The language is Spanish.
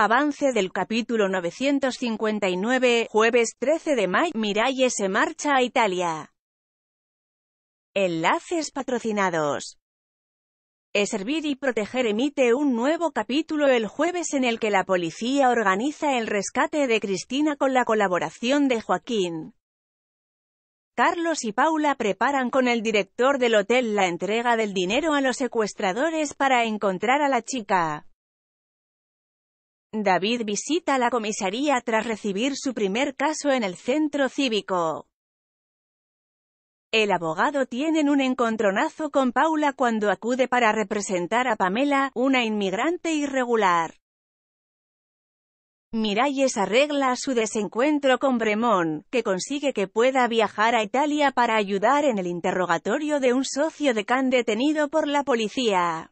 Avance del capítulo 959, jueves 13 de mayo, Miralles se marcha a Italia. Enlaces patrocinados. Servir y Proteger emite un nuevo capítulo el jueves en el que la policía organiza el rescate de Cristina con la colaboración de Joaquín. Carlos y Paula preparan con el director del hotel la entrega del dinero a los secuestradores para encontrar a la chica. David visita la comisaría tras recibir su primer caso en el centro cívico. El abogado tiene un encontronazo con Paula cuando acude para representar a Pamela, una inmigrante irregular. Miralles arregla su desencuentro con Bremón, que consigue que pueda viajar a Italia para ayudar en el interrogatorio de un socio de Can detenido por la policía.